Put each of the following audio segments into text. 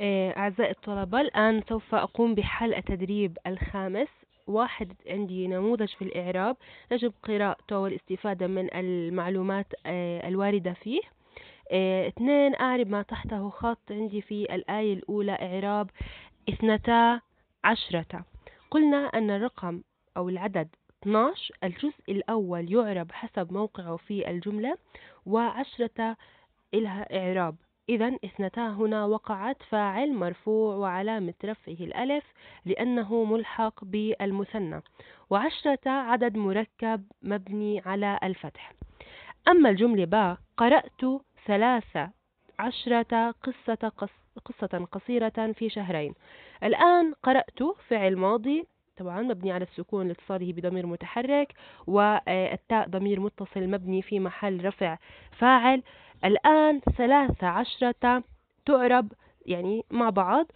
آه، أعزائي الطلبة الآن سوف أقوم بحل التدريب الخامس واحد عندي نموذج في الإعراب يجب قراءته والاستفادة من المعلومات آه، الواردة فيه آه، اثنين أعرب ما تحته خط عندي في الآية الأولى إعراب اثنتا عشرة قلنا أن الرقم أو العدد 12 الجزء الأول يعرب حسب موقعه في الجملة وعشرة إلها إعراب إذا اثنتا هنا وقعت فاعل مرفوع وعلامة رفعه الألف لأنه ملحق بالمثنى وعشرة عدد مركب مبني على الفتح أما الجملة با قرأت ثلاثة عشرة قصة, قصة قصيرة في شهرين الآن قرأت فعل ماضي طبعا مبني على السكون لاتصاله بضمير متحرك والتاء ضمير متصل مبني في محل رفع فاعل الآن ثلاثة عشرة تعرب يعني مع بعض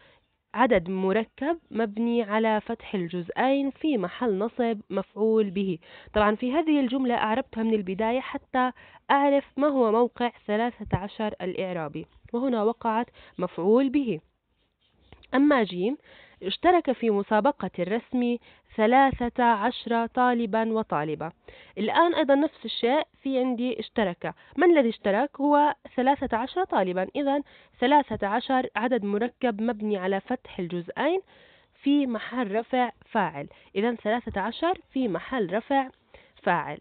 عدد مركب مبني على فتح الجزئين في محل نصب مفعول به طبعا في هذه الجملة أعربتها من البداية حتى أعرف ما هو موقع ثلاثة عشر الإعرابي وهنا وقعت مفعول به أما جيم اشترك في مسابقة الرسم ثلاثة عشر طالبا وطالبة الآن أيضا نفس الشيء في عندي اشترك من الذي اشترك هو ثلاثة عشر طالبا إذا ثلاثة عشر عدد مركب مبني على فتح الجزئين في محل رفع فاعل إذا ثلاثة عشر في محل رفع فاعل